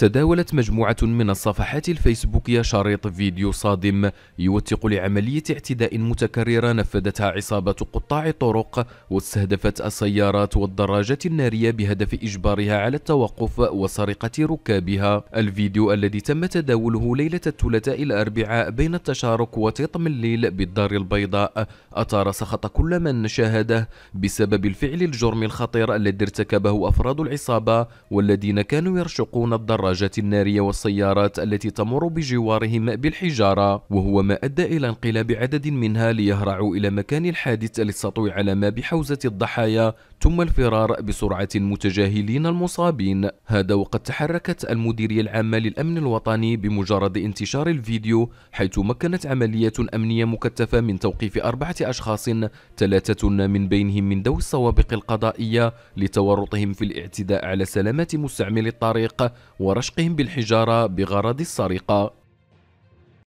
تداولت مجموعة من الصفحات الفيسبوكية شريط فيديو صادم يوثق لعملية اعتداء متكررة نفذتها عصابة قطاع الطرق واستهدفت السيارات والدراجات النارية بهدف إجبارها على التوقف وسرقة ركابها الفيديو الذي تم تداوله ليلة الثلاثاء الأربعاء بين التشارك وتيطم الليل بالدار البيضاء أثار سخط كل من شاهده بسبب الفعل الجرم الخطير الذي ارتكبه أفراد العصابة والذين كانوا يرشقون الدراجات الدراجات النارية والسيارات التي تمر بجوارهم بالحجارة وهو ما أدى إلى انقلاب عدد منها ليهرعوا إلى مكان الحادث للسطو على ما بحوزة الضحايا ثم الفرار بسرعة متجاهلين المصابين هذا وقد تحركت المديرية العامة للأمن الوطني بمجرد انتشار الفيديو حيث مكنت عملية أمنية مكثفة من توقيف أربعة أشخاص ثلاثة من بينهم من ذوي السوابق القضائية لتورطهم في الاعتداء على سلامة مستعمل الطريق ورفع ورشقهم بالحجارة بغرض السرقة